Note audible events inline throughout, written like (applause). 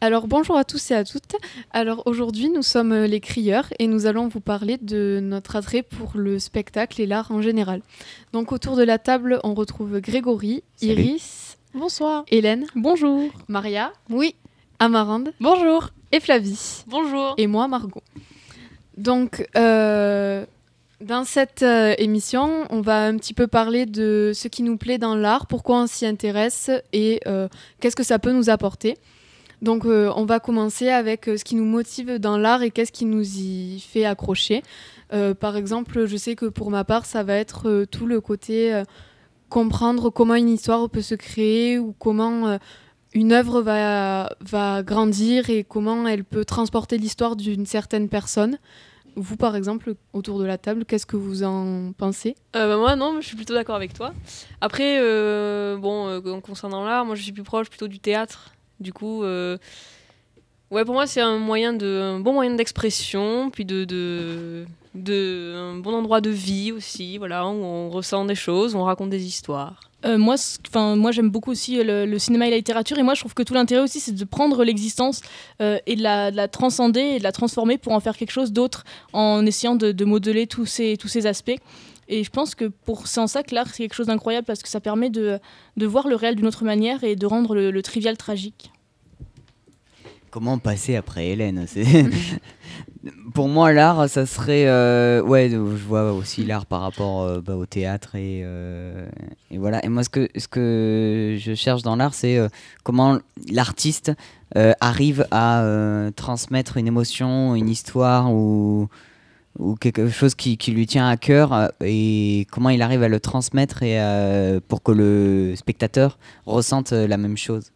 Alors bonjour à tous et à toutes. Alors aujourd'hui nous sommes euh, les crieurs et nous allons vous parler de notre attrait pour le spectacle et l'art en général. Donc autour de la table on retrouve Grégory, Iris, bonsoir, Hélène, bonjour, Maria, oui, Amarande, bonjour, et Flavie, bonjour, et moi Margot. Donc euh, dans cette euh, émission, on va un petit peu parler de ce qui nous plaît dans l'art, pourquoi on s'y intéresse et qu'est-ce que ça peut nous apporter. Donc euh, on va commencer avec euh, ce qui nous motive dans l'art et qu'est-ce qui nous y fait accrocher. Euh, par exemple, je sais que pour ma part, ça va être tout le côté comprendre comment une histoire peut se créer ou comment une œuvre va, va grandir et comment elle peut transporter l'histoire d'une certaine personne. Vous, par exemple, autour de la table, qu'est-ce que vous en pensez bah, Moi, non, je suis plutôt d'accord avec toi. Après, bon, concernant l'art, moi, je suis plus proche plutôt du théâtre. Du coup, euh, ouais, pour moi, c'est un moyen de, bon moyen d'expression, puis de, de, de, un bon endroit de vie aussi, voilà, où on ressent des choses, on raconte des histoires. Euh, moi, enfin, moi, j'aime beaucoup aussi euh, le, cinéma et la littérature, et moi, je trouve que tout l'intérêt aussi, c'est de prendre l'existence et de la, de la, transcender et de la transformer pour en faire quelque chose d'autre, en essayant de, de modeler tous ces, tous ces aspects. Et je pense que pour c'est en ça que l'art c'est quelque chose d'incroyable parce que ça permet de, de voir le réel d'une autre manière et de rendre le, trivial tragique. Comment passer après Hélène (laughs) Pour moi, l'art, ça serait. Euh, ouais, je vois aussi l'art par rapport euh, bah, au théâtre euh, et, voilà. Et moi, ce que, ce que je cherche dans l'art, c'est euh, comment l'artiste arrive à transmettre une émotion, une histoire ou ou quelque chose qui, lui tient à cœur euh, et comment il arrive à le transmettre et euh, pour que le spectateur ressente euh, la même chose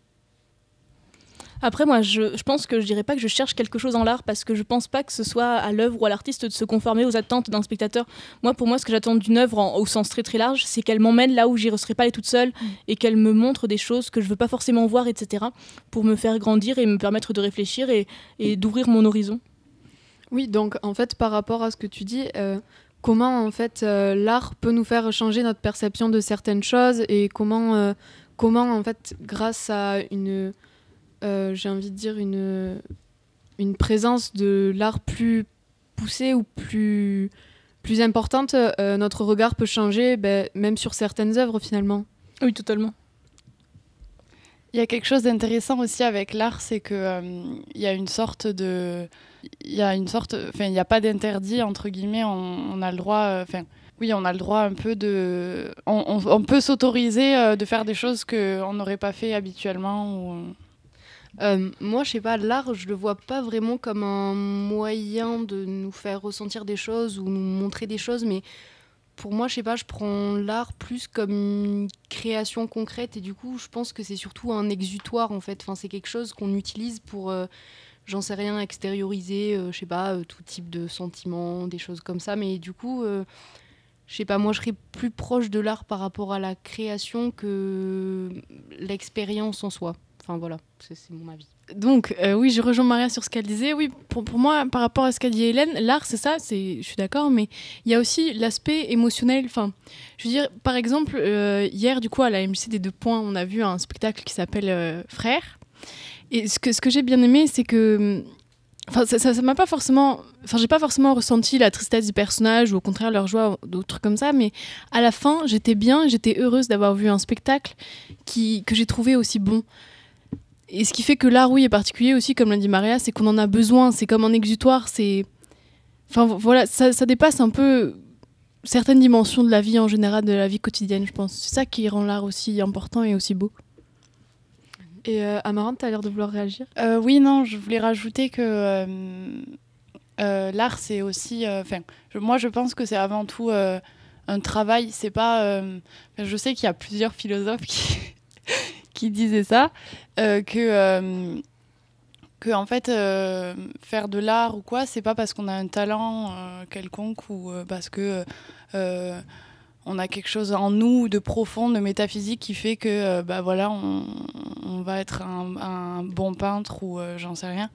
après, moi, je, pense que je dirais pas que je cherche quelque chose en l'art parce que je pense pas que ce soit à l'œuvre ou à l'artiste de se conformer aux attentes d'un spectateur. Moi, pour moi, ce que j'attends d'une œuvre au sens très très large, c'est qu'elle m'emmène là où j'y serais pas allée toute seule mmh. et qu'elle me montre des choses que je veux pas forcément voir, etc. pour me faire grandir et me permettre de réfléchir et d'ouvrir mon horizon. Oui, donc en fait, par rapport à ce que tu dis, euh, comment en fait euh, l'art peut nous faire changer notre perception de certaines choses et comment, euh, comment en fait, grâce à une, j'ai envie de dire une, une présence de l'art plus poussée ou plus plus importante, notre regard peut changer, ben, même sur certaines œuvres finalement. Oui, totalement. Il y a quelque chose d'intéressant aussi avec l'art, c'est que euh, il y a une sorte de, il y une sorte, enfin il n'y a pas d'interdit entre guillemets, on, a le droit, euh, enfin oui on a le droit un peu de, on, peut s'autoriser euh, de faire des choses on n'aurait pas fait habituellement moi, je sais pas, l'art, je le vois pas vraiment comme un moyen de nous faire ressentir des choses ou nous montrer des choses, mais pour moi, je sais pas, je prends l'art plus comme une création concrète et du coup, je pense que c'est surtout un exutoire en fait. Enfin, c'est quelque chose qu'on utilise pour, euh, j'en sais rien, extérioriser, euh, je sais pas, euh, tout type de sentiments, des choses comme ça. Mais du coup, je sais pas, moi, je serais plus proche de l'art par rapport à la création que l'expérience en soi. Enfin voilà, c'est mon avis donc, euh, oui, je rejoins Maria sur ce qu'elle disait. Oui, pour, moi, par rapport à ce qu'a dit Hélène, l'art, c'est ça, C'est je suis d'accord, mais il y a aussi l'aspect émotionnel. Enfin, je veux dire, par exemple, euh, hier, du coup, à la MJC des Deux Points, on a vu un spectacle qui s'appelle euh, Frères. Et ce que, ce que j'ai bien aimé, c'est que. Enfin, ça m'a pas forcément. Enfin, j'ai pas forcément ressenti la tristesse du personnage ou au contraire leur joie, ou d'autres trucs comme ça, mais à la fin, j'étais bien, j'étais heureuse d'avoir vu un spectacle qui, que j'ai trouvé aussi bon et ce qui fait que l'art, oui, est particulier aussi, comme l'a dit Maria, c'est qu'on en a besoin, c'est comme un exutoire, c'est. Enfin voilà, ça, dépasse un peu certaines dimensions de la vie en général, de la vie quotidienne, je pense. C'est ça qui rend l'art aussi important et aussi beau. Et euh, Amarante, tu as l'air de vouloir réagir euh, Oui, non, je voulais rajouter que euh, l'art, c'est aussi. Enfin, moi, je pense que c'est avant tout un travail. C'est pas. je sais qu'il y a plusieurs philosophes qui qui disait ça, euh, que euh, que en fait euh, faire de l'art ou quoi c'est pas parce qu'on a un talent quelconque ou parce que on a quelque chose en nous de profond de métaphysique qui fait que bah voilà on, va être un, un, bon peintre ou j'en sais rien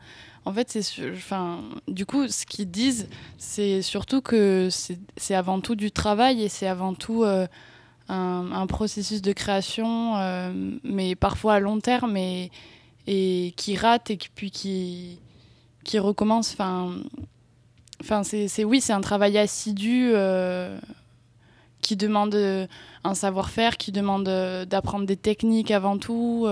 en fait c'est enfin du coup ce qu'ils disent c'est surtout que c'est avant tout du travail et c'est avant tout un, processus de création, euh, mais parfois à long terme, et, et qui rate et puis qui, qui recommence. Enfin, enfin c'est oui, c'est un travail assidu euh, qui demande un savoir-faire, qui demande euh, d'apprendre des techniques avant tout.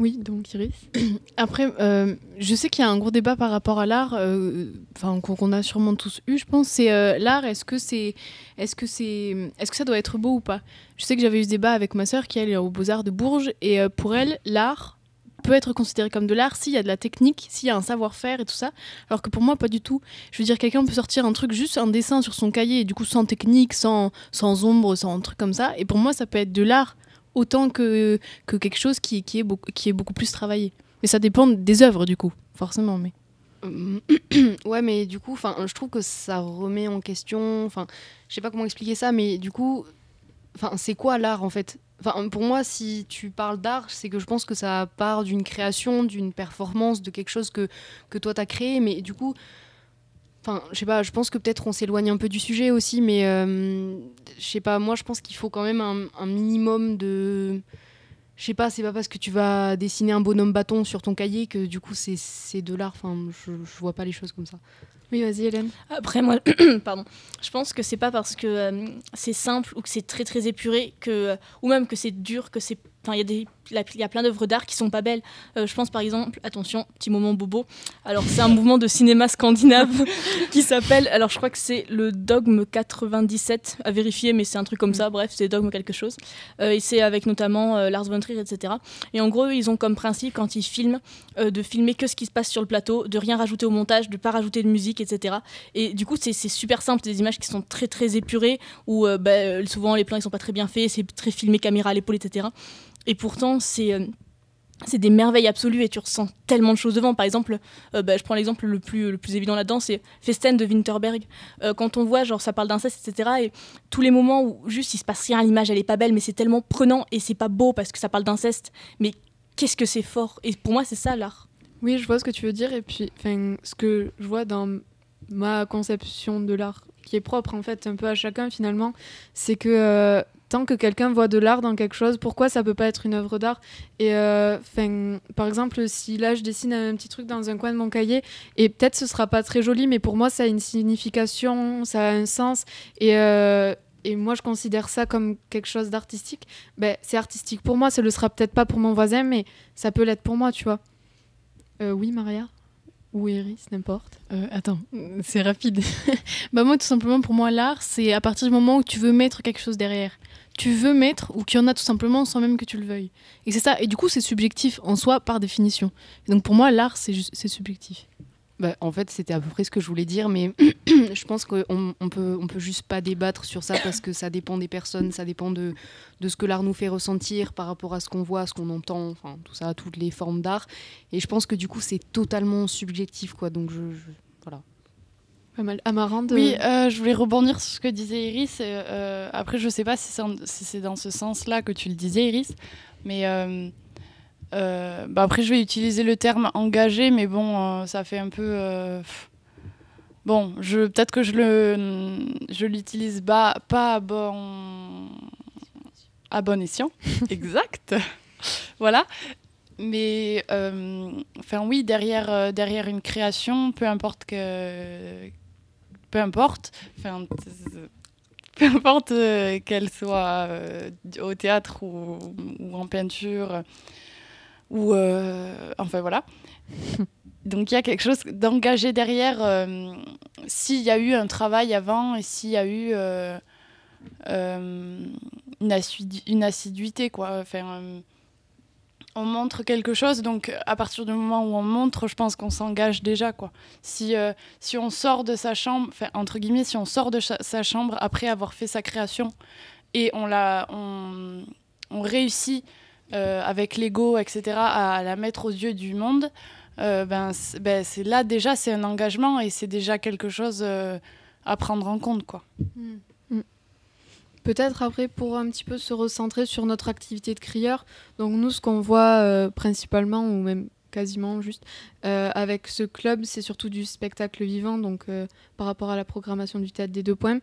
Oui, donc Iris. (clears throat) Après, euh, je sais qu'il y a un gros débat par rapport à l'art, euh, enfin qu'on a sûrement tous eu, je pense. C'est euh, l'art. Est-ce que c'est, est-ce que c'est, est-ce que ça doit être beau ou pas Je sais que j'avais eu ce débat avec ma sœur qui elle est aux Beaux Arts de Bourges et pour elle, l'art peut être considéré comme de l'art s'il y a de la technique, s'il y a un savoir-faire et tout ça. Alors que pour moi, pas du tout. Je veux dire, quelqu'un peut sortir un truc juste un dessin sur son cahier du coup sans technique, sans sans ombre, sans un truc comme ça. Et pour moi, ça peut être de l'art autant que, que quelque chose qui, qui, est beaucoup, qui est beaucoup plus travaillé. Mais ça dépend des œuvres, du coup, forcément. Mais... Euh, (clears throat) ouais, mais du coup, je trouve que ça remet en question. Enfin, je sais pas comment expliquer ça, mais du coup, c'est quoi l'art en fait Enfin, pour moi, si tu parles d'art, c'est que je pense que ça part d'une création, d'une performance, de quelque chose que, que toi t'as créé. Mais du coup, je sais pas, je pense que peut-être on s'éloigne un peu du sujet aussi, mais euh, je sais pas, moi je pense qu'il faut quand même un, minimum de. Je sais pas, c'est pas parce que tu vas dessiner un bonhomme bâton sur ton cahier que du coup c'est de l'art. Enfin, je, je vois pas les choses comme ça. Oui, vas-y, Hélène. Après, moi, (coughs) pardon. Je pense que c'est pas parce que euh, c'est simple ou que c'est très très épuré que, ou même que c'est dur, que c'est Enfin, il y, a plein d'œuvres d'art qui sont pas belles. Euh, je pense par exemple, attention, petit moment bobo. Alors, c'est un (laughs) mouvement de cinéma scandinave (laughs) qui s'appelle, alors je crois que c'est le Dogme 97, à vérifier, mais c'est un truc comme ça, mm. bref, c'est Dogme quelque chose. Euh, et c'est avec notamment euh, Lars von Trier, etc. Et en gros, ils ont comme principe, quand ils filment, de filmer que ce qui se passe sur le plateau, de rien rajouter au montage, de pas rajouter de musique, etc. Et du coup, c'est super simple, des images qui sont très très épurées, où bah, souvent les plans ils sont pas très bien faits, c'est très filmé caméra à l'épaule, etc. Et pourtant, euh, c'est des merveilles absolues et tu ressens tellement de choses devant. Par exemple, euh, bah, je prends l'exemple le plus, le plus évident là-dedans, c'est Festen de Winterberg. Euh, quand on voit, genre, ça parle d'inceste, etc. Et tous les moments où juste il se passe rien, l'image elle est pas belle, mais c'est tellement prenant et c'est pas beau parce que ça parle d'inceste. Mais qu'est-ce que c'est fort Et pour moi, c'est ça l'art. Oui, je vois ce que tu veux dire. Et puis, ce que je vois dans ma conception de l'art, qui est propre en fait un peu à chacun finalement, c'est que tant que quelqu'un voit de l'art dans quelque chose, pourquoi ça peut pas être une œuvre d'art Et euh, par exemple, si là je dessine un petit truc dans un coin de mon cahier, et peut-être ce sera pas très joli, mais pour moi ça a une signification, ça a un sens, et, euh, et moi je considère ça comme quelque chose d'artistique. Ben, c'est artistique pour moi, ça le sera peut-être pas pour mon voisin, mais ça peut l'être pour moi, tu vois. Euh, oui, Maria ou Iris, n'importe. attends, c'est rapide. (laughs) bah moi, tout simplement, pour moi, l'art, c'est à partir du moment où tu veux mettre quelque chose derrière tu veux mettre ou qu'il y en a tout simplement sans même que tu le veuilles. Et c'est ça. Et du coup, c'est subjectif en soi par définition. donc pour moi, l'art, c'est subjectif. Bah, en fait, c'était à peu près ce que je voulais dire, mais (clears throat) je pense qu'on on peut, on peut juste pas débattre sur ça parce que ça dépend des personnes, ça dépend de, ce que l'art nous fait ressentir par rapport à ce qu'on voit, ce qu'on entend, enfin tout ça, toutes les formes d'art. Et je pense que du coup, c'est totalement subjectif, quoi. Donc je oui, euh, je voulais rebondir sur ce que disait Iris. Euh, après, je sais pas si c'est dans ce sens-là que tu le disais, Iris. Mais euh, bah, après, je vais utiliser le terme engagé, mais bon, ça fait un peu. bon, je peut-être que je le je l'utilise pas, pas à bon à bon escient. (laughs) exact. voilà mais enfin oui derrière derrière une création peu importe que peu importe, peu importe euh, qu'elle soit euh, au théâtre ou, en peinture, ou euh, enfin voilà. (laughs) Donc il y a quelque chose d'engagé derrière. s'il y a eu un travail avant et s'il y a eu une, assiduité, quoi on montre quelque chose. Donc, à partir du moment où on montre, je pense qu'on s'engage déjà. Quoi. Si, euh, si on sort de sa chambre, entre guillemets, si on sort de sa chambre après avoir fait sa création et on, la, on, réussit euh, avec l'ego, etc., à la mettre aux yeux du monde, euh, ben, ben, c'est, là déjà, c'est un engagement et c'est déjà quelque chose à prendre en compte. quoi. Hmm. Peut-être après pour un petit peu se recentrer sur notre activité de crieur. Donc nous, ce qu'on voit euh, principalement, ou même quasiment juste, euh, avec ce club, c'est surtout du spectacle vivant, donc euh, par rapport à la programmation du théâtre des deux points.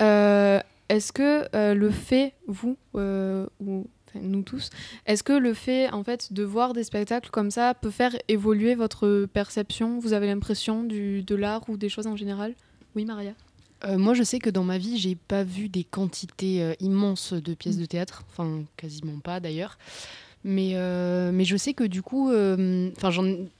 est-ce que le fait, vous, ou nous tous, est-ce que le fait en fait de voir des spectacles comme ça peut faire évoluer votre perception Vous avez l'impression de l'art ou des choses en général Oui, Maria euh, moi, je sais que dans ma vie, j'ai pas vu des quantités euh, immenses de pièces de mm. théâtre, enfin quasiment pas d'ailleurs. Mais, euh, mais je sais que du coup, enfin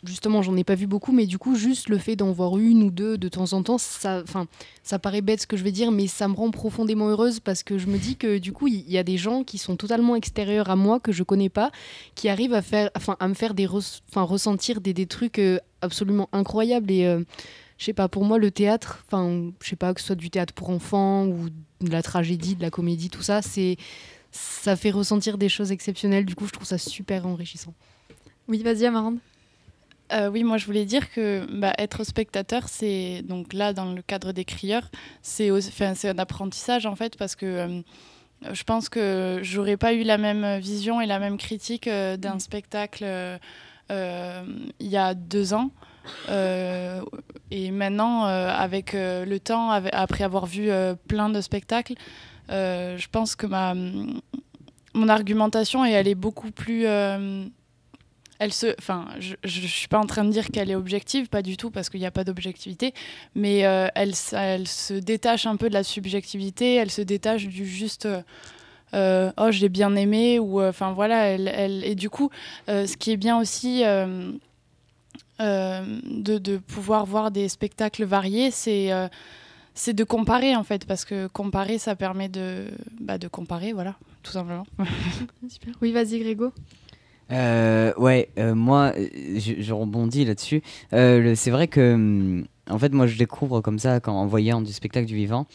justement, j'en ai pas vu beaucoup, mais du coup, juste le fait d'en voir une ou deux de temps en temps, ça, enfin, ça paraît bête ce que je vais dire, mais ça me rend profondément heureuse parce que je me dis que du coup, il y, a des gens qui sont totalement extérieurs à moi que je connais pas, qui arrivent à faire, enfin, à me faire des, enfin, ressentir des, des trucs absolument incroyables et je sais pas, pour moi, le théâtre, enfin, je sais pas, que ce soit du théâtre pour enfants ou de la tragédie, de la comédie, tout ça, c'est ça fait ressentir des choses exceptionnelles. Du coup, je trouve ça super enrichissant. Oui, vas-y, Amarande. Euh, oui, moi je voulais dire que bah, être spectateur, c'est donc là dans le cadre des crieurs, c'est un apprentissage en fait parce que euh, je pense que j'aurais pas eu la même vision et la même critique euh, d'un mm. spectacle il y a deux ans euh, et maintenant, euh, avec euh, le temps, après avoir vu plein de spectacles, je pense que ma, mon argumentation est, elle est beaucoup plus elle se, enfin, je, ne suis pas en train de dire qu'elle est objective, pas du tout, parce qu'il n'y a pas d'objectivité, mais elle, elle, se détache un peu de la subjectivité, elle se détache du juste. Euh, oh, l'ai bien aimé, ou enfin voilà, elle, et du coup, ce qui est bien aussi euh, de, pouvoir voir des spectacles variés, c'est euh, c'est de comparer en fait, parce que comparer, ça permet de, bah, de comparer, voilà, tout simplement. (laughs) Oui, vas-y, Grégo. Euh, ouais, moi, je, rebondis là-dessus. c'est vrai que, mm, en fait, moi, je découvre comme ça, quand, en voyant du spectacle du vivant,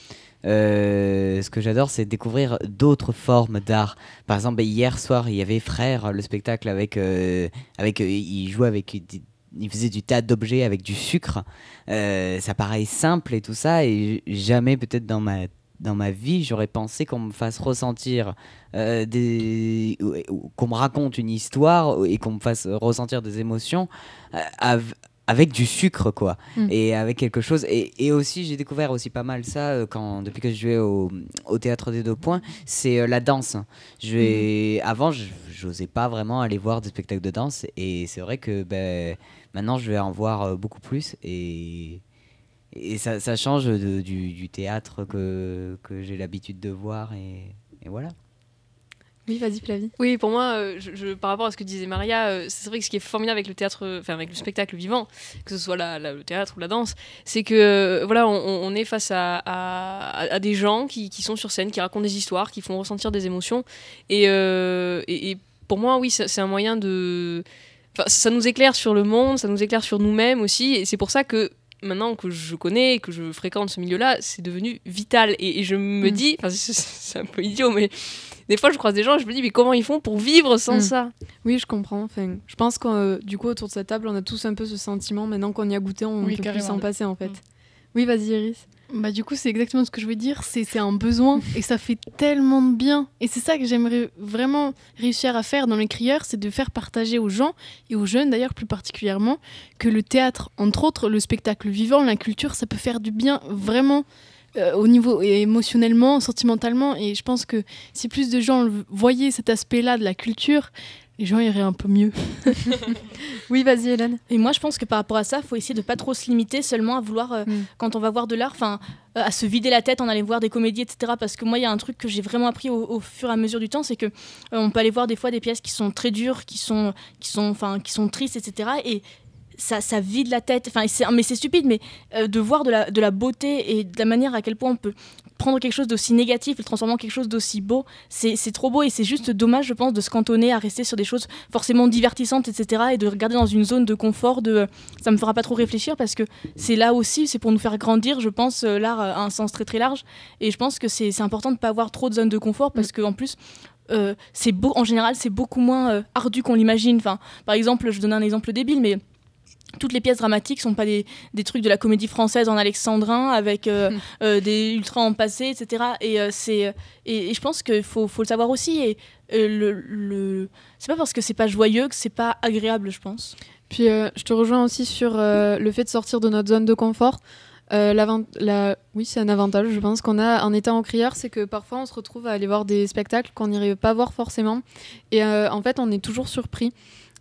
ce que j'adore, c'est découvrir d'autres formes d'art. Par exemple, ben, hier soir, il y avait Frère, le spectacle avec, avec, il jouait avec des il faisait du tas d'objets avec du sucre. Euh, ça paraît simple et tout ça, et jamais peut-être dans ma dans ma vie, j'aurais pensé qu'on me fasse ressentir euh, des, qu'on me raconte une histoire et qu'on me fasse ressentir des émotions euh, avec du sucre quoi mm. et avec quelque chose et, et aussi j'ai découvert aussi pas mal ça quand depuis que je jouais au, théâtre des deux points c'est la danse je vais mm. avant n'osais pas vraiment aller voir des spectacles de danse et c'est vrai que ben, Maintenant, je vais en voir euh, beaucoup plus et, et ça, change du, théâtre que, que j'ai l'habitude de voir et, voilà. Oui, vas-y, Flavie. Oui, pour moi, euh, je, par rapport à ce que disait Maria, euh, c'est vrai que ce qui est formidable avec le théâtre, enfin avec le spectacle vivant, que ce soit le théâtre ou la danse, c'est que voilà, on, est face à, des gens qui, sont sur scène, qui racontent des histoires, qui font ressentir des émotions. Et, et, et pour moi, oui, c'est un moyen de ça nous éclaire sur le monde, ça nous éclaire sur nous-mêmes aussi. Et c'est pour ça que maintenant que je connais, que je fréquente ce milieu-là, c'est devenu vital. Et, je me mm. dis, c'est un peu idiot, mais des fois je croise des gens et je me dis, mais comment ils font pour vivre sans mm. ça Oui, je comprends. Enfin, je pense que euh, du coup, autour de cette table, on a tous un peu ce sentiment, maintenant qu'on y a goûté, on peut plus s'en passer en fait. Mm. Oui, vas-y Iris. Bah, du coup, c'est exactement ce que je veux dire, c'est un besoin et ça fait tellement de bien. Et c'est ça que j'aimerais vraiment réussir à faire dans les crieurs, c'est de faire partager aux gens et aux jeunes d'ailleurs plus particulièrement que le théâtre, entre autres, le spectacle vivant, la culture, ça peut faire du bien vraiment euh, au niveau émotionnellement, sentimentalement. Et je pense que si plus de gens voyaient cet aspect-là de la culture, les gens iraient un peu mieux. (laughs) oui, vas-y, Hélène. Et moi, je pense que par rapport à ça, il faut essayer de pas trop se limiter seulement à vouloir, euh, mm. quand on va voir de l'art, euh, à se vider la tête en allant voir des comédies, etc. Parce que moi, il y a un truc que j'ai vraiment appris au, fur et à mesure du temps, c'est que euh, on peut aller voir des fois des pièces qui sont très dures, qui sont, qui sont, qui sont tristes, etc. Et ça, ça vide la tête. Enfin, mais c'est stupide, mais de voir de la, de la beauté et de la manière à quel point on peut prendre quelque chose d'aussi négatif et le transformer en quelque chose d'aussi beau, c'est trop beau et c'est juste dommage, je pense, de se cantonner à rester sur des choses forcément divertissantes, etc. et de regarder dans une zone de confort, de ça me fera pas trop réfléchir parce que c'est là aussi, c'est pour nous faire grandir, je pense, euh, l'art a euh, un sens très très large et je pense que c'est important de pas avoir trop de zones de confort parce mm. que en plus, euh, c'est beau en général c'est beaucoup moins ardu qu'on l'imagine enfin par exemple je donne un exemple débile mais toutes les pièces dramatiques sont pas des, des, trucs de la comédie française en alexandrin avec euh, (laughs) euh, des ultras en passé, etc. Euh, et, et, je pense qu'il faut, faut, le savoir aussi. Et le, c'est pas parce que c'est pas joyeux que c'est pas agréable, je pense. Puis je te rejoins aussi sur le fait de sortir de notre zone de confort. La... Oui, c'est un avantage, je pense, qu'on a en étant en crieur, c'est que parfois on se retrouve à aller voir des spectacles qu'on n'irait pas voir forcément. Et en fait, on est toujours surpris.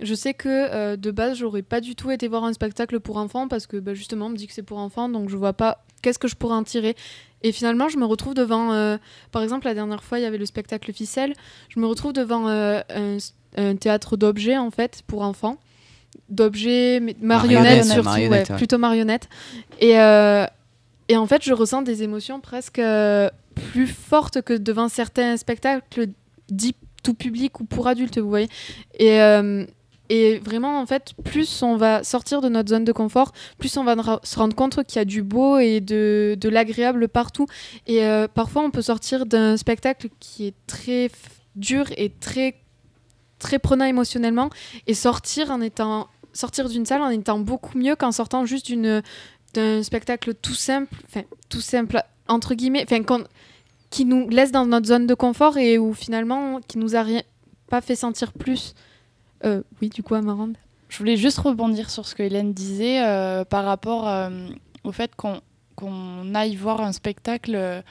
Je sais que euh, de base, j'aurais pas du tout été voir un spectacle pour enfants parce que bah, justement, on me dit que c'est pour enfants, donc je vois pas qu'est-ce que je pourrais en tirer. Et finalement, je me retrouve devant, euh, par exemple, la dernière fois, il y avait le spectacle Ficelle. Je me retrouve devant euh, un, théâtre d'objets en fait pour enfants, d'objets, marionnettes surtout, plutôt marionnettes. Et, et en fait, je ressens des émotions presque plus fortes que devant certains spectacles dits tout public ou pour adultes, vous voyez. Et, et vraiment, en fait, plus on va sortir de notre zone de confort, plus on va se rendre compte qu'il y a du beau et de, l'agréable partout. Et euh, parfois, on peut sortir d'un spectacle qui est très dur et très, très prenant émotionnellement et sortir en étant sortir d'une salle en étant beaucoup mieux qu'en sortant juste d'une d'un spectacle tout simple, enfin tout simple entre guillemets, enfin qui nous laisse dans notre zone de confort et où finalement qui nous a rien pas fait sentir plus. Euh, oui, du coup, Amarande. Je voulais juste rebondir sur ce que Hélène disait euh, par rapport euh, au fait qu'on aille voir un spectacle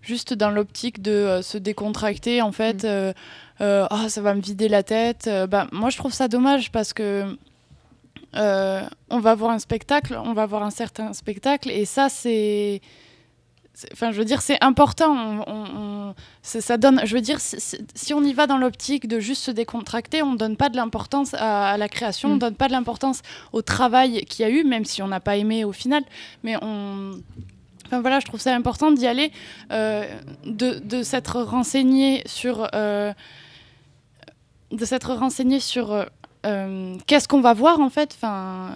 juste dans l'optique de se décontracter, en fait, mm. ah, ça va me vider la tête. Bah, moi, je trouve ça dommage parce que on va voir un spectacle, on va voir un certain spectacle, et ça, c'est Enfin, je veux dire, c'est important. On, ça donne, je veux dire, si, on y va dans l'optique de juste se décontracter, on ne donne pas de l'importance à, la création, on ne mm. donne pas de l'importance au travail qu'il y a eu, même si on n'a pas aimé au final. Mais on. Enfin voilà, je trouve ça important d'y aller, euh, de, s'être renseigné sur. Euh, de s'être renseigné sur euh, euh, qu'est-ce qu'on va voir en fait enfin,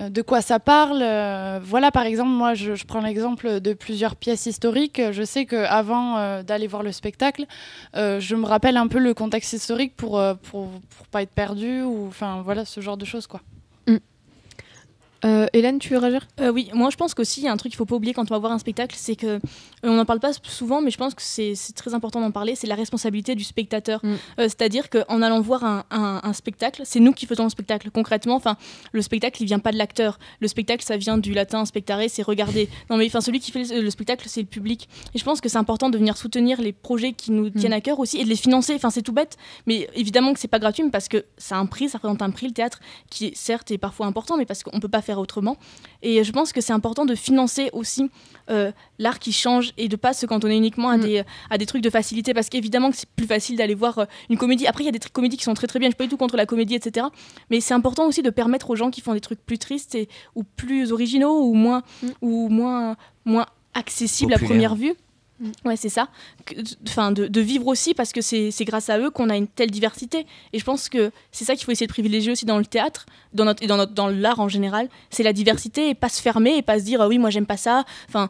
euh, De quoi ça parle euh, Voilà, par exemple, moi je, prends l'exemple de plusieurs pièces historiques. Je sais qu'avant d'aller voir le spectacle, je me rappelle un peu le contexte historique pour, pour, pas être perdu ou enfin voilà ce genre de choses quoi. Euh, Hélène, tu veux réagir euh, Oui, moi je pense qu'aussi, il y a un truc qu'il ne faut pas oublier quand on va voir un spectacle, c'est que, euh, on n'en parle pas souvent, mais je pense que c'est très important d'en parler, c'est la responsabilité du spectateur. Mm. C'est-à-dire qu'en allant voir un, spectacle, c'est nous qui faisons le spectacle. Concrètement, enfin, le spectacle, il vient pas de l'acteur. Le spectacle, ça vient du latin spectare, c'est regarder. Non, mais enfin, celui qui fait le, spectacle, c'est le public. Et je pense que c'est important de venir soutenir les projets qui nous mm. tiennent à cœur aussi et de les financer. Enfin, c'est tout bête, mais évidemment que c'est pas gratuit, parce que ça a un prix, ça représente un prix, le théâtre, qui certes est parfois important, mais parce qu'on peut pas faire autrement. Et je pense que c'est important de financer aussi euh, l'art qui change et de pas se cantonner uniquement à, mm. des, à des trucs de facilité. Parce qu'évidemment que c'est plus facile d'aller voir euh, une comédie. Après, il y a des comédies qui sont très très bien. Je ne suis pas du tout contre la comédie, etc. Mais c'est important aussi de permettre aux gens qui font des trucs plus tristes ou plus originaux ou moins, mm. ou moins, moins accessibles à première vue Mm. Ouais, c'est ça. Enfin, de, vivre aussi parce que c'est grâce à eux qu'on a une telle diversité. Et je pense que c'est ça qu'il faut essayer de privilégier aussi dans le théâtre, dans notre et dans dans l'art en général. C'est la diversité et pas se fermer et pas se dire ah oui moi j'aime pas ça. Enfin,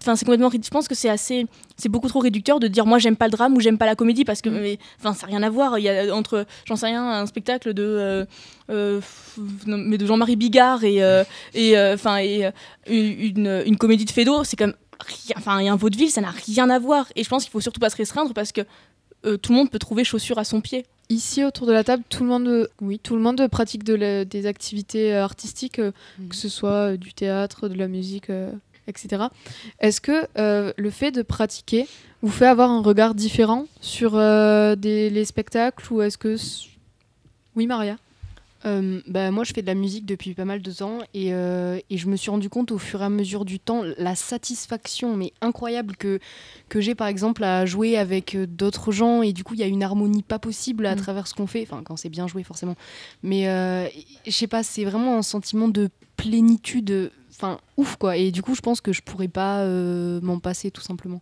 enfin c'est complètement. Je pense que c'est assez, c'est beaucoup trop réducteur de dire moi j'aime pas le drame ou j'aime pas la comédie parce que mm. enfin ça n'a rien à voir. Il y a entre j'en sais rien un spectacle de euh, euh, mais de Jean-Marie Bigard et euh, enfin et une, comédie de Fédo, c'est comme rien, enfin, un vaudeville, ça n'a rien à voir. Et je pense qu'il faut surtout pas se restreindre parce que euh, tout le monde peut trouver chaussures à son pied. Ici, autour de la table, tout le monde, euh, oui, tout le monde pratique des activités euh, artistiques, mm. que ce soit du théâtre, de la musique, etc. Est-ce que le fait de pratiquer vous fait avoir un regard différent sur les spectacles ou est-ce que... Oui, Maria euh, bah, moi, je fais de la musique depuis pas mal de temps et, euh, et, je me suis rendu compte au fur et à mesure du temps la satisfaction, mais incroyable, que, que j'ai par exemple à jouer avec euh, d'autres gens et du coup, il y a une harmonie pas possible à mm. travers ce qu'on fait, enfin, quand c'est bien joué forcément. Mais je sais pas, c'est vraiment un sentiment de plénitude, enfin, ouf quoi. Et du coup, je pense que je pourrais pas m'en passer tout simplement.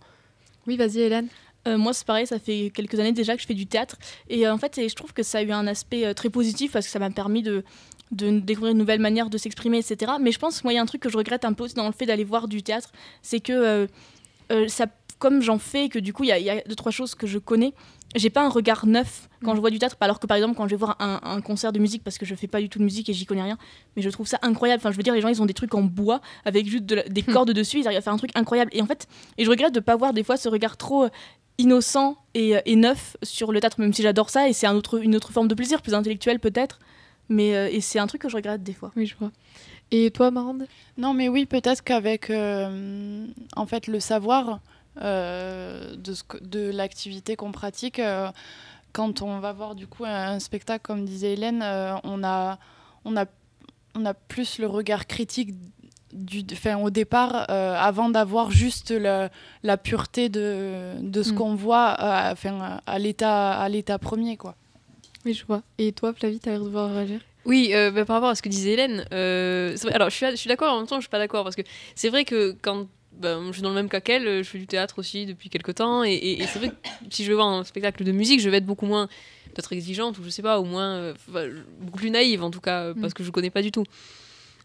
Oui, vas-y, Hélène. Euh, moi, c'est pareil, ça fait quelques années déjà que je fais du théâtre. Et euh, en fait, je trouve que ça a eu un aspect euh, très positif parce que ça m'a permis de, découvrir une nouvelle manière de s'exprimer, etc. Mais je pense, moi, il y a un truc que je regrette un peu dans le fait d'aller voir du théâtre, c'est que ça, comme j'en fais que du coup, il y, a deux, trois choses que je connais, j'ai pas un regard neuf quand mmh. je vois du théâtre. Alors que par exemple, quand je vais voir un, concert de musique, parce que je fais pas du tout de musique et j'y connais rien, mais je trouve ça incroyable. Enfin, je veux dire, les gens, ils ont des trucs en bois avec juste des mmh. cordes dessus, ils arrivent à faire un truc incroyable. Et en fait, et je regrette de pas voir des fois ce regard trop innocent euh, et, neuf sur le théâtre, même si j'adore ça, et c'est une autre forme de plaisir, plus intellectuelle peut-être, mais euh, et c'est un truc que je regrette des fois. Oui, je vois. Et toi, Marande Non, mais oui, peut-être qu'avec euh, en fait le savoir de, de l'activité qu'on pratique, quand on va voir du coup un spectacle, comme disait Hélène, on a on a on a plus le regard critique au départ, euh, avant d'avoir juste la, pureté de, de ce mm. qu'on voit euh, à l'état premier. Quoi. Mais je vois. Et toi, Flavie, tu as l'air de devoir réagir oui, euh, bah, par rapport à ce que disait Hélène, alors je suis, suis d'accord en même temps, je suis pas d'accord parce que c'est vrai que quand bah, je suis dans le même cas qu'elle, je fais du théâtre aussi depuis quelques temps, et, c'est vrai que si je vais voir un spectacle de musique, je vais être beaucoup moins peut-être exigeante, ou je sais pas, au moins beaucoup plus naïve en tout cas, mm. parce que je connais pas du tout.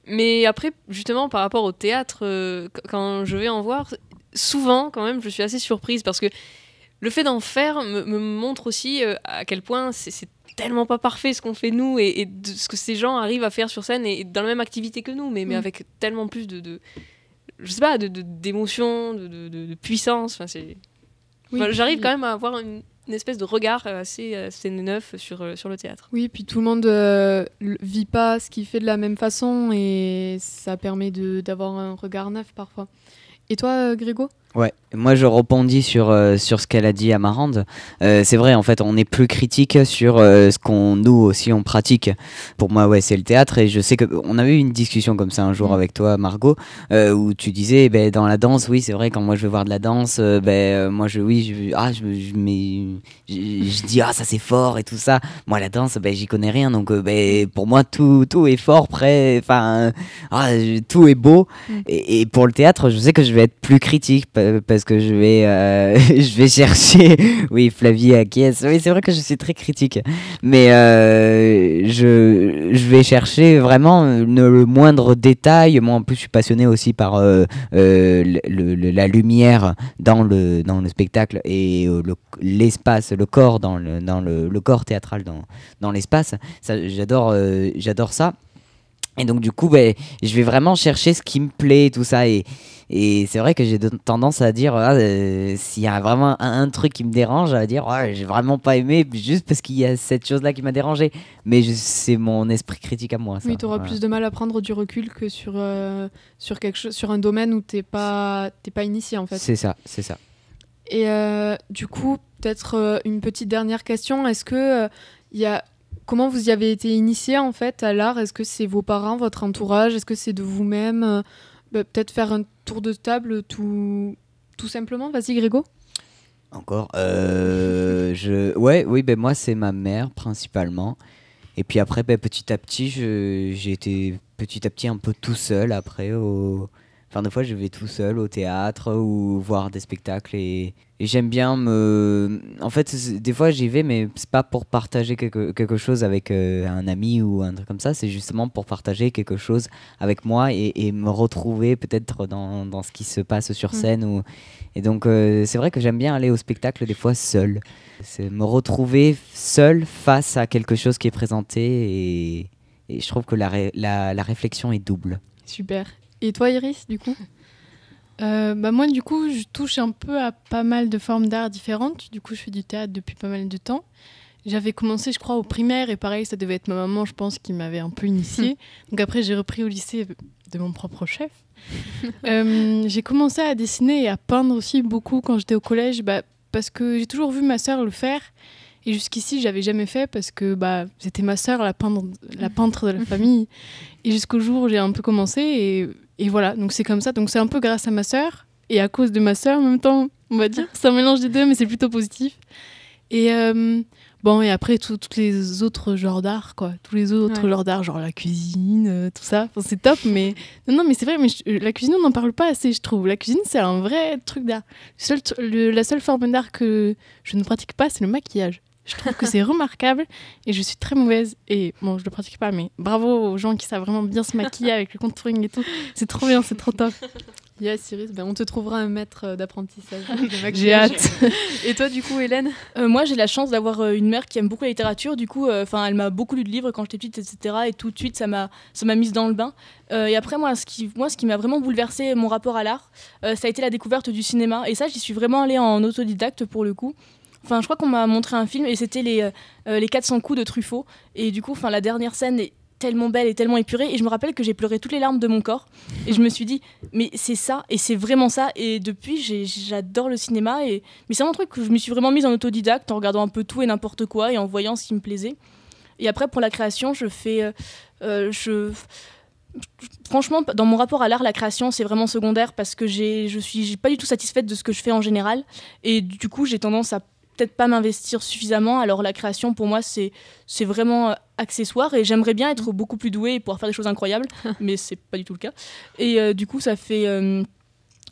Mais après, justement, par rapport au théâtre, euh, quand je vais en voir, souvent, quand même, je suis assez surprise parce que le fait d'en faire me, montre aussi euh, à quel point c'est tellement pas parfait ce qu'on fait nous et, ce que ces gens arrivent à faire sur scène et, dans la même activité que nous, mais, mais mm. avec tellement plus de, de je sais pas, d'émotion, de, de, de, puissance. Enfin, J'arrive quand même à avoir une une espèce de regard euh, euh, assez, neuf sur, euh, sur le théâtre. Oui, puis tout le monde vit pas ce qu'il fait de la même façon et ça permet d'avoir un regard neuf parfois. Et toi, Grégo Ouais, moi je rebondis sur, euh, sur ce qu'elle a dit à Marande, euh, c'est vrai, en fait, on est plus critique sur euh, ce qu'on nous aussi on pratique. Pour moi, ouais, c'est le théâtre. Et je sais que on a eu une discussion comme ça un jour mm. avec toi, Margot, où tu disais, eh ben, dans la danse, oui, c'est vrai, quand moi je vais voir de la danse, ben, moi je, oui, je, ah, je, je, dis, ah, ça c'est fort et tout ça. Moi, la danse, ben, j'y connais rien. Donc, ben, pour moi, tout, tout est fort, prêt, enfin, ah, tout est beau. Mm. Et, et pour le théâtre, je sais que je vais être plus critique. Euh, parce que je vais, euh, (laughs) je vais chercher. (laughs) oui, Flavie acquiesce. Oui, c'est vrai que je suis très critique, mais euh, je, je vais chercher vraiment le, moindre détail. Moi, en plus, je suis passionné aussi par le, la lumière dans le, dans le spectacle et l'espace, le, corps dans le, dans le, corps théâtral dans, dans l'espace. J'adore, j'adore ça. Et donc du coup, ben je vais vraiment chercher ce qui me plaît et tout ça. Et, et c'est vrai que j'ai tendance à dire, ah, euh, s'il y a vraiment un, truc qui me dérange, à dire, ouais j'ai vraiment pas aimé, juste parce qu'il y a cette chose-là qui m'a dérangé. Mais c'est mon esprit critique à moi. Ça. Oui, tu auras plus de mal à prendre du recul que sur, euh, sur, quelque chose, sur un domaine où tu pas, pas initié en fait. C'est ça, c'est ça. Et euh, du coup, peut-être une petite dernière question. Est-ce que il y a Comment vous y avez été initié en fait à l'art Est-ce que c'est vos parents, votre entourage Est-ce que c'est de vous-même bah, Peut-être faire un tour de table tout, tout simplement. Vas-y Grégo. Encore. Euh, je... Ouais, oui, ben moi c'est ma mère principalement. Et puis après, ben, petit à petit, j'ai été petit à petit un peu tout seul après au des fois, je vais tout seul au théâtre ou voir des spectacles et, j'aime bien me. En fait, des fois, j'y vais, mais c'est pas pour partager quelque, chose avec euh, un ami ou un truc comme ça. C'est justement pour partager quelque chose avec moi et, me retrouver peut-être dans, dans, ce qui se passe sur mm. scène. Ou... Et donc, euh, c'est vrai que j'aime bien aller au spectacle des fois seul. C'est me retrouver seul face à quelque chose qui est présenté et, je trouve que la, la réflexion est double. Super. Et toi, Iris, du coup (laughs) euh, bah moi du coup je touche un peu à pas mal de formes d'art différentes du coup je fais du théâtre depuis pas mal de temps j'avais commencé je crois au primaire et pareil ça devait être ma maman je pense qui m'avait un peu initiée (laughs) donc après j'ai repris au lycée de mon propre chef (laughs) euh, j'ai commencé à dessiner et à peindre aussi beaucoup quand j'étais au collège bah, parce que j'ai toujours vu ma sœur le faire et jusqu'ici, j'avais jamais fait parce que bah, c'était ma sœur, la peintre, la peintre de la (laughs) famille. Et jusqu'au jour où j'ai un peu commencé. Et, et voilà, donc c'est comme ça. Donc c'est un peu grâce à ma sœur et à cause de ma sœur en même temps, on va dire. C'est un mélange des deux, mais c'est plutôt positif. Et euh, bon, et après, tous les autres genres d'art, quoi. Tous les autres genres d'art, genre la cuisine, euh, tout ça. c'est top, mais. Non, mais c'est vrai, mais euh, la cuisine, on n'en parle pas assez, je trouve. La cuisine, c'est un vrai truc d'art. la seule forme d'art que je ne pratique pas, c'est le maquillage. Je trouve que c'est remarquable et je suis très mauvaise. Et bon, je le pratique pas, mais bravo aux gens qui savent vraiment bien se maquiller avec le contouring et tout. C'est trop bien, c'est trop top. Yes, Cyrus, ben on te trouvera un maître euh, d'apprentissage. (laughs) j'ai hâte. Et toi, du coup, Hélène euh, Moi, j'ai la chance d'avoir euh, une mère qui aime beaucoup la littérature. Du coup, enfin, elle m'a beaucoup lu de livres quand j'étais petite, etc. Et tout de suite, ça m'a, ça m'a mise dans le bain. et après, moi, ce qui, moi, ce qui m'a vraiment bouleversé mon rapport à l'art, ça a été la découverte du cinéma. Et ça, j'y suis vraiment allée en autodidacte pour le coup. Enfin, je crois qu'on m'a montré un film et c'était les, euh, euh, les 400 coups de Truffaut. Et du coup, enfin, la dernière scène est tellement belle et tellement épurée. Et je me rappelle que j'ai pleuré toutes les larmes de mon corps. Et je me suis dit, mais c'est ça, et c'est vraiment ça. Et depuis, j'adore le cinéma. Et... Mais c'est un truc que je me suis vraiment mise en autodidacte, en regardant un peu tout et n'importe quoi, et en voyant ce qui me plaisait. Et après, pour la création, je fais... Euh, je franchement, dans mon rapport à l'art, la création, c'est vraiment secondaire parce que je suis pas du tout satisfaite de ce que je fais en général. Et du coup, j'ai tendance à peut-être pas m'investir suffisamment. Alors la création, pour moi, c'est vraiment euh, accessoire et j'aimerais bien être beaucoup plus douée et pouvoir faire des choses incroyables, (laughs) mais c'est pas du tout le cas. Et euh, du coup, ça fait. Euh,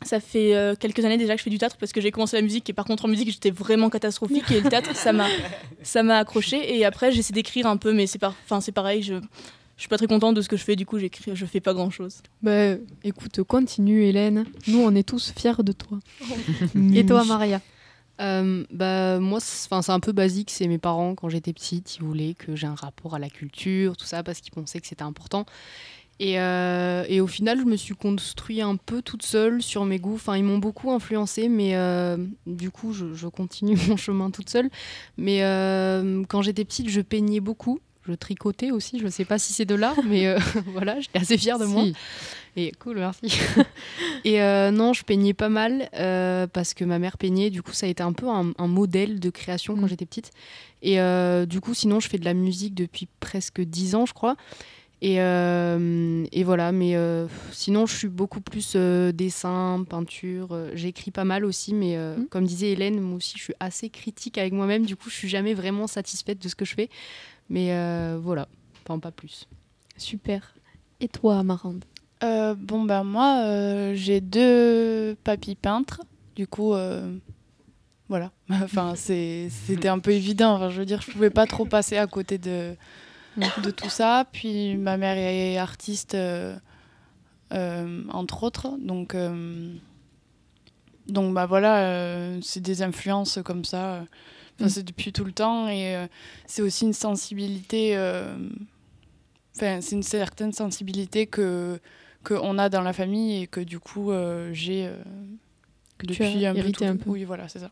ça fait quelques années déjà que je fais du théâtre parce que j'ai commencé la musique et par contre en musique j'étais vraiment catastrophique et le théâtre ça m'a (laughs) ça m'a accroché et après j'essaie d'écrire un peu mais c'est enfin c'est pareil je je suis pas très contente de ce que je fais, du coup j'écris, je fais pas grand chose. Bah écoute, continue Hélène, nous on est tous fiers de toi. (laughs) et toi Maria euh, bah, moi, c'est un peu basique. C'est mes parents, quand j'étais petite, ils voulaient que j'ai un rapport à la culture, tout ça, parce qu'ils pensaient que c'était important. Et, euh, et, au final, je me suis construit un peu toute seule sur mes goûts. Enfin, ils m'ont beaucoup influencée, mais euh, du coup, je, je, continue (laughs) mon chemin toute seule. Mais quand j'étais petite, je peignais beaucoup je tricotais aussi. Je ne sais pas si c'est de l'art, mais euh, (laughs) voilà, j'étais assez fière de moi. Et cool, merci. (laughs) et euh, non, je peignais pas mal euh, parce que ma mère peignait. Du coup, ça a été un peu un, modèle de création quand mm. j'étais petite. Et du coup, sinon, je fais de la musique depuis presque 10 ans, je crois. Et, voilà, mais sinon, je suis beaucoup plus dessin, peinture. J'écris pas mal aussi, mais mm. comme disait Hélène, moi aussi, je suis assez critique avec moi-même. Du coup, je suis jamais vraiment satisfaite de ce que je fais. Mais euh, voilà, enfin pas plus. Super. Et toi, Amarande euh, Bon, ben moi, euh, j'ai deux papis peintres. Du coup, voilà. (laughs) enfin, c'était un peu évident. je veux dire, je pouvais pas trop passer à côté de, de tout ça. Puis ma mère est artiste, entre autres. Donc, donc bah voilà, c'est des influences comme ça Mm. c'est depuis tout le temps et euh, c'est aussi une sensibilité, euh, enfin, c'est une certaine sensibilité que qu'on a dans la famille et que du coup euh, j'ai depuis un peu, un peu, Oui, voilà, c'est ça.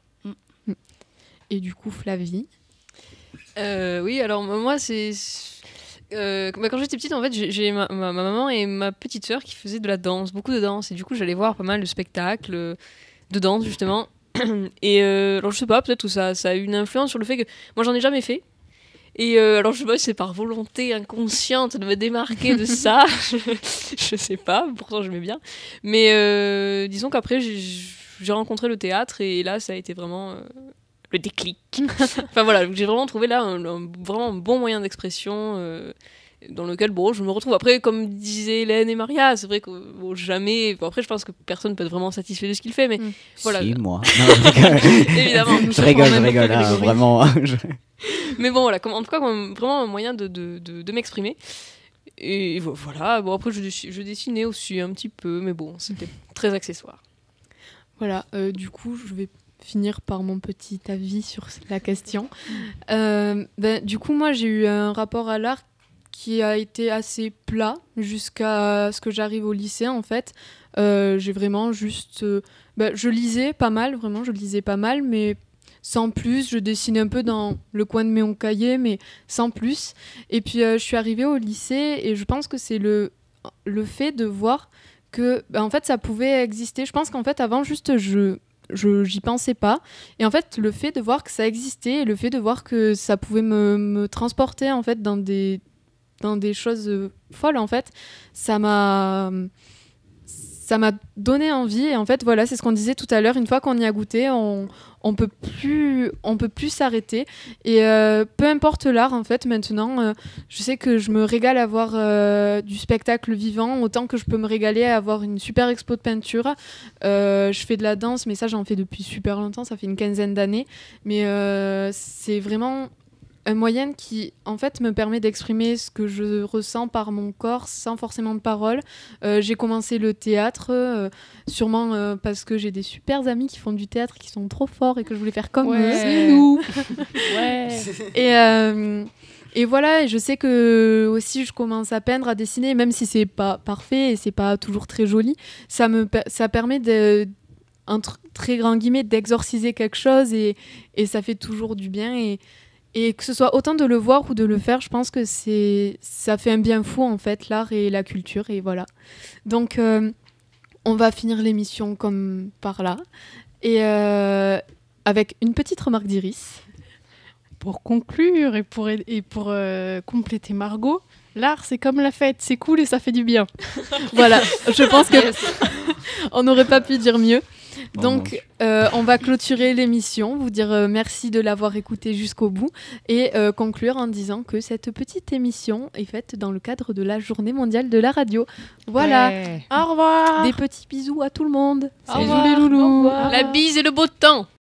Mm. Et du coup, Flavie Oui, alors moi, c'est. Bah, quand j'étais petite, en fait, j'ai ma, maman et ma petite sœur qui faisaient de la danse, beaucoup de danse. Et du coup, j'allais voir pas mal de spectacles de danse, justement et euh, alors je sais pas, peut-être que ça, ça a une influence sur le fait que moi j'en ai jamais fait. Et euh, alors je sais pas, c'est par volonté inconsciente de me démarquer de (laughs) ça. (laughs) je sais pas, pourtant je mets bien. Mais euh, disons qu'après j'ai rencontré le théâtre et là ça a été vraiment le déclic. (laughs) enfin voilà, j'ai vraiment trouvé là un, un, vraiment bon moyen d'expression dans lequel bon, je me retrouve. Après, comme disaient Hélène et Maria, c'est vrai que jamais. après, je pense que personne peut être vraiment satisfait de ce qu'il fait, mais mm. voilà. Si, moi. (laughs) je Évidemment. Je rigole, je rigole, hein, vraiment. (laughs) mais bon, voilà, comme, en tout cas, vraiment un moyen de, de, de, m'exprimer. Et voilà, bon, après, je, je dessinais aussi un petit peu, mais bon, c'était très accessoire. Voilà, euh, du coup, je vais finir par mon petit avis sur la question. Mm. Euh, ben, du coup, moi, j'ai eu un rapport à l'art qui a été assez plat jusqu'à ce que j'arrive au lycée en fait. Euh, j'ai vraiment juste, euh, bah, je lisais pas mal, vraiment je lisais pas mal, mais sans plus. Je dessinais un peu dans le coin de mes cahiers, mais sans plus. Et puis euh, je suis arrivée au lycée et je pense que c'est le le fait de voir que bah, en fait ça pouvait exister. Je pense qu'en fait avant juste je je j'y pensais pas et en fait le fait de voir que ça existait et le fait de voir que ça pouvait me, me transporter en fait dans des des choses euh, folles en fait. Ça m'a ça m'a donné envie et en fait voilà c'est ce qu'on disait tout à l'heure une fois qu'on y a goûté on on peut plus on peut plus s'arrêter et euh, peu importe l'art en fait maintenant euh, je sais que je me régale à voir du spectacle vivant autant que je peux me régaler à avoir une super expo de peinture je fais de la danse mais ça j'en fais depuis super longtemps ça fait une quinzaine d'années mais c'est vraiment moyenne qui en fait me permet d'exprimer ce que je ressens par mon corps sans forcément de parole. Euh, j'ai commencé le théâtre euh, sûrement euh, parce que j'ai des super amis qui font du théâtre qui sont trop forts et que je voulais faire comme eux. (laughs) (laughs) Et voilà, je sais que aussi je commence à peindre, à dessiner, même si c'est pas parfait et c'est pas toujours très joli, ça me ça permet de un très grand guillemets d'exorciser quelque chose et, et ça fait toujours du bien et, et que ce soit autant de le voir ou de le faire, je pense que c'est ça fait un bien fou en fait, l'art et la culture, et voilà. Donc euh, on va finir l'émission comme par là, et euh, avec une petite remarque d'Iris. Pour conclure et pour, et pour euh, compléter Margot, l'art c'est comme la fête, c'est cool et ça fait du bien. (laughs) voilà, je pense que (laughs) on n'aurait pas pu dire mieux. Donc, euh, on va clôturer l'émission, vous dire euh, merci de l'avoir écouté jusqu'au bout et euh, conclure en disant que cette petite émission est faite dans le cadre de la Journée mondiale de la radio. Voilà. Au revoir. Des petits bisous à tout le monde. les La bise et le beau temps.